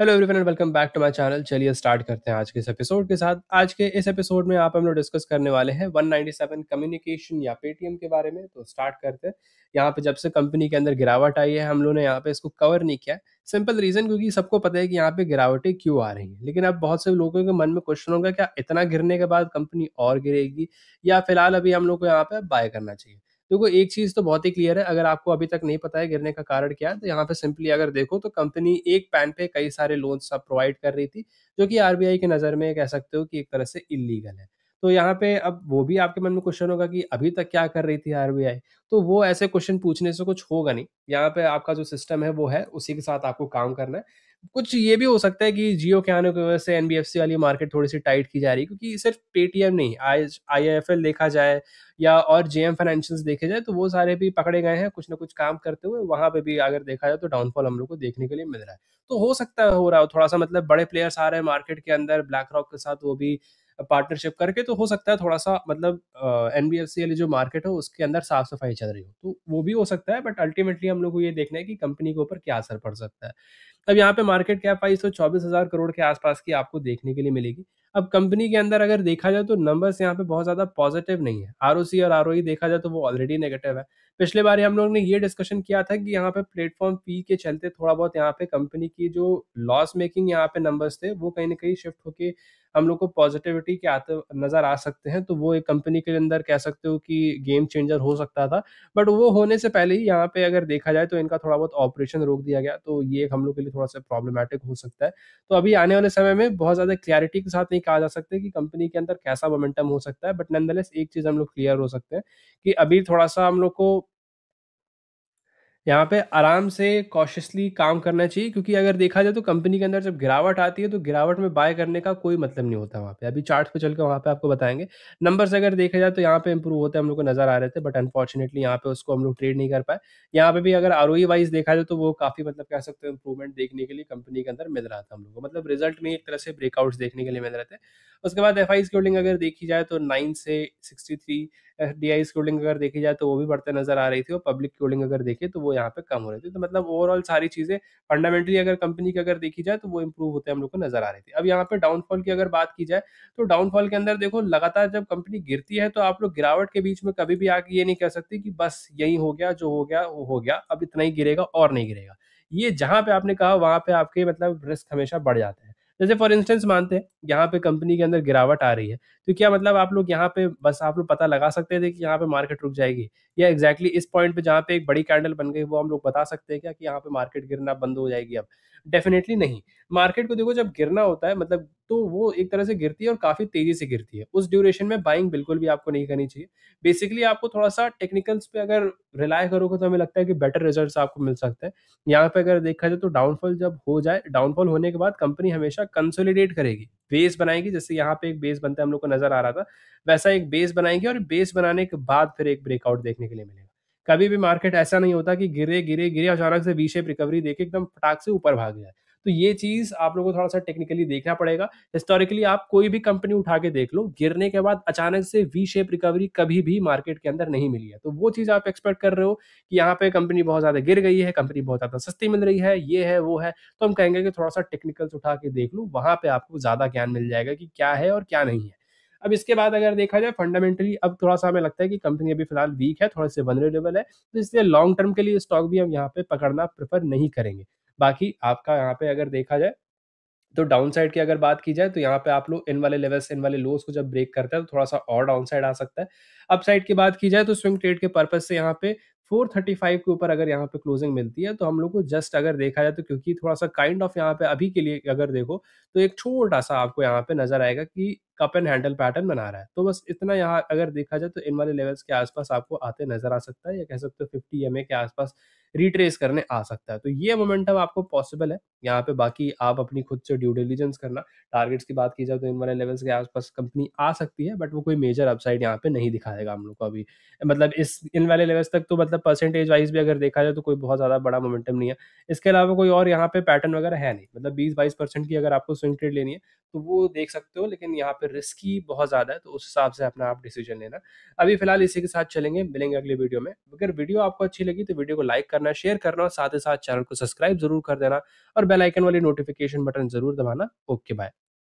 hello everyone and welcome back to my channel चलिए start करते हैं आज के इस एपिसोड के साथ आज के इस एपिसोड में आप हम लोग डिस्कस करने वाले हैं 197 कम्युनिकेशन या पेटीएम के बारे में तो स्टार्ट करते हैं यहाँ पे जब से कंपनी के अंदर गिरावट आई है हम लोगों ने यहाँ पे इसको कवर नहीं किया सिंपल रीज़न क्योंकि सबको पता है कि यहाँ पे गिरावटें क्यों आ रही हैं लेकिन अब बहुत से लोगों के मन में क्वेश्चन होगा क्या इतना गिरने के बाद कंपनी और गिरेगी या फिलहाल अभी हम लोग को यहाँ पे बाय करना चाहिए देखो एक चीज तो बहुत ही क्लियर है अगर आपको अभी तक नहीं पता है गिरने का कारण क्या है तो यहाँ पे सिंपली अगर देखो तो कंपनी एक पैन पे कई सारे लोन सब प्रोवाइड कर रही थी जो कि आरबीआई की नजर में कह सकते हो कि एक तरह से इलीगल है तो यहाँ पे अब वो भी आपके मन में क्वेश्चन होगा कि अभी तक क्या कर रही थी आरबीआई तो वो ऐसे क्वेश्चन पूछने से कुछ होगा नहीं यहाँ पे आपका जो सिस्टम है वो है उसी के साथ आपको काम करना है कुछ ये भी हो सकता है कि जियो के आने की वजह से एनबीएफसी वाली मार्केट थोड़ी सी टाइट की जा रही है क्योंकि सिर्फ पेटीएम नहीं आई आई एल देखा जाए या और जेएम फाइनेंशियल देखे जाए तो वो सारे भी पकड़े गए हैं कुछ ना कुछ काम करते हुए वहां पे भी अगर देखा जाए तो डाउनफॉल हम लोग को देखने के लिए मिल रहा है तो हो सकता है हो रहा हो थोड़ा सा मतलब बड़े प्लेयर्स आ रहे हैं मार्केट के अंदर ब्लैक रॉक के साथ वो भी पार्टनरशिप करके तो हो सकता है थोड़ा सा मतलब एन वाली जो मार्केट हो उसके अंदर साफ सफाई चल रही हो तो वो भी हो सकता है बट अल्टीमेटली हम लोग को ये देखना है कि कंपनी के ऊपर क्या असर पड़ सकता है अब यहाँ पे मार्केट कैप आई तो चौबीस हजार करोड़ के आसपास की आपको देखने के लिए मिलेगी अब कंपनी के अंदर अगर देखा जाए तो नंबर्स यहाँ पे बहुत ज्यादा पॉजिटिव नहीं है आर और आर e देखा जाए तो वो ऑलरेडी नेगेटिव है पिछले बार हम लोग ने ये डिस्कशन किया था कि यहाँ पे प्लेटफॉर्म फी के चलते थोड़ा बहुत यहाँ पे कंपनी की जो लॉस मेकिंग यहाँ पे नंबर्स थे वो कहीं ना कहीं शिफ्ट होके हम लोग को पॉजिटिविटी के आते नज़र आ सकते हैं तो वो एक कंपनी के अंदर कह सकते हो कि गेम चेंजर हो सकता था बट वो होने से पहले ही यहाँ पे अगर देखा जाए तो इनका थोड़ा बहुत ऑपरेशन रोक दिया गया तो ये हम लोग के लिए थोड़ा सा प्रॉब्लमेटिक हो सकता है तो अभी आने वाले समय में बहुत ज़्यादा क्लियरिटी के साथ नहीं कहा जा सकता कि कंपनी के अंदर कैसा मोमेंटम हो सकता है बट नंदलेस एक चीज़ हम लोग क्लियर हो सकते हैं कि अभी थोड़ा सा हम लोग को यहाँ पे आराम से कॉशियसली काम करना चाहिए क्योंकि अगर देखा जाए तो कंपनी के अंदर जब गिरावट आती है तो गिरावट में बाय करने का कोई मतलब नहीं होता वहाँ पे अभी चार्ट पे चल के वहाँ पे आपको बताएंगे नंबर्स अगर देखा जाए तो यहाँ पे इम्प्रूव होते हम लोग को नजर आ रहे थे बट अनफॉर्चुनेटली यहाँ पे उसको हम लोग ट्रेड नहीं कर पाए यहाँ पे भी अगर आर वाइज e देखा जाए तो वो काफी मतलब कह सकते हो इंप्रूवमेंट देखने के लिए कंपनी के अंदर मिल रहा था हम लोग को मतलब रिजल्ट में एक तरह से ब्रेकआउट्स देखने के लिए मिल रहे थे उसके बाद एफ आई होल्डिंग अगर देखी जाए तो नाइन से sixty three F D I's holding अगर देखी जाए तो वो भी बढ़ते नजर आ रही थी और पब्लिक की होल्डिंग अगर देखे तो वो यहाँ पे कम हो रही थी तो मतलब ओवरऑल सारी चीज़ें फंडामेंटली अगर कंपनी की अगर देखी जाए तो वो इम्प्रूव होते हम लोग को नजर आ रही थी अब यहाँ पे डाउनफॉल की अगर बात की जाए तो डाउनफॉल के अंदर देखो लगातार जब कंपनी गिरती है तो आप लोग गिरावट के बीच में कभी भी आके ये नहीं कह सकते कि बस यही हो गया जो हो गया वो हो गया अब इतना ही गिरेगा और नहीं गिरेगा ये जहां पे आपने कहा वहां पे आपके मतलब रिस्क हमेशा बढ़ जाते हैं जैसे फॉर इंस्टेंस मानते हैं यहाँ पे कंपनी के अंदर गिरावट आ रही है तो क्या मतलब आप लोग यहाँ पे बस आप लोग पता लगा सकते थे कि यहाँ पे मार्केट रुक जाएगी या एग्जैक्टली exactly इस पॉइंट पे जहाँ पे एक बड़ी कैंडल बन गई वो हम लोग बता सकते हैं क्या कि यहाँ पे मार्केट गिरना बंद हो जाएगी अब डेफिनेटली नहीं मार्केट को देखो जब गिरना होता है मतलब तो वो एक तरह से गिरती है और काफ़ी तेज़ी से गिरती है उस ड्यूरेशन में बाइंग बिल्कुल भी आपको नहीं करनी चाहिए बेसिकली आपको थोड़ा सा टेक्निकल्स पे अगर रिलाय करोगे तो हमें लगता है कि बेटर रिजल्ट्स आपको मिल सकते हैं यहाँ पे अगर देखा जाए तो डाउनफॉल जब हो जाए डाउनफॉल होने के बाद कंपनी हमेशा कंसोलिडेट करेगी बेस बनाएगी जैसे यहाँ पे एक बेस बनता है हम लोग को नज़र आ रहा था वैसा एक बेस बनाएगी और बेस बनाने के बाद फिर एक ब्रेकआउट देखने के लिए मिलेगा कभी भी मार्केट ऐसा नहीं होता कि गिरे गिरे गिरे अचानक से वी शेप रिकवरी देके एकदम फटाक से ऊपर भाग जाए तो ये चीज आप लोगों को थोड़ा सा टेक्निकली देखना पड़ेगा हिस्टोरिकली आप कोई भी कंपनी उठा के देख लो गिरने के बाद अचानक से वी शेप रिकवरी कभी भी मार्केट के अंदर नहीं मिली है तो वो चीज आप एक्सपेक्ट कर रहे हो कि यहाँ पे कंपनी बहुत ज्यादा गिर गई है कंपनी बहुत ज्यादा सस्ती मिल रही है ये है वो है तो हम कहेंगे कि थोड़ा सा टेक्निकल्स उठा के देख लो वहां पे आपको ज्यादा ज्ञान मिल जाएगा कि क्या है और क्या नहीं है अब इसके बाद अगर देखा जाए फंडामेंटली अब थोड़ा सा हमें लगता है कि कंपनी अभी फिलहाल वीक है थोड़ा से वनरेबल है तो इसलिए लॉन्ग टर्म के लिए स्टॉक भी हम यहाँ पे पकड़ना प्रेफर नहीं करेंगे बाकी आपका यहाँ पे अगर देखा जाए तो डाउन साइड की अगर बात की जाए तो यहाँ पे आप लोग इन वाले लेवल्स इन वाले लोस को जब ब्रेक करते हैं तो थोड़ा सा और डाउन साइड आ सकता है अप साइड की बात की जाए तो स्विंग ट्रेड के पर्पज से यहाँ पे 435 के ऊपर अगर यहाँ पे क्लोजिंग मिलती है तो हम लोग को जस्ट अगर देखा जाए तो क्योंकि थोड़ा सा काइंड ऑफ यहाँ पे अभी के लिए अगर देखो तो एक छोटा सा आपको यहाँ पे नजर आएगा कि कप एंड हैंडल पैटर्न बना रहा है तो बस इतना यहाँ अगर देखा जाए तो इन वाले लेवल्स के आसपास आपको आते नजर आ सकता है या कह सकते हो फिफ्टी एम के आसपास रिट्रेस करने आ सकता है तो ये मोमेंटम आपको पॉसिबल है यहाँ पे बाकी आप अपनी खुद से ड्यू डिलीजेंस करना टारगेट्स की बात की जाए तो इन वाले लेवल्स के आसपास कंपनी आ सकती है बट वो कोई मेजर अपसाइड यहाँ पे नहीं दिखाएगा हम लोग को अभी मतलब इस इन वाले लेवल्स तक तो मतलब परसेंटेज वाइज भी अगर देखा जाए तो कोई बहुत ज़्यादा बड़ा मोमेंटम नहीं है इसके अलावा कोई और यहाँ पे पैटर्न वगैरह है नहीं मतलब बीस बाईस परसेंट की अगर आपको स्विंग ट्रेड लेनी है तो वो देख सकते हो लेकिन यहाँ पे रिस्की बहुत ज़्यादा है तो उस हिसाब से अपना आप डिसीजन लेना अभी फिलहाल इसी के साथ चलेंगे मिलेंगे अगले वीडियो में अगर वीडियो आपको अच्छी लगी तो वीडियो को लाइक कर करना शेयर करना और साथ ही साथ चैनल को सब्सक्राइब जरूर कर देना और बेलाइकन वाली नोटिफिकेशन बटन जरूर दबाना ओके बाय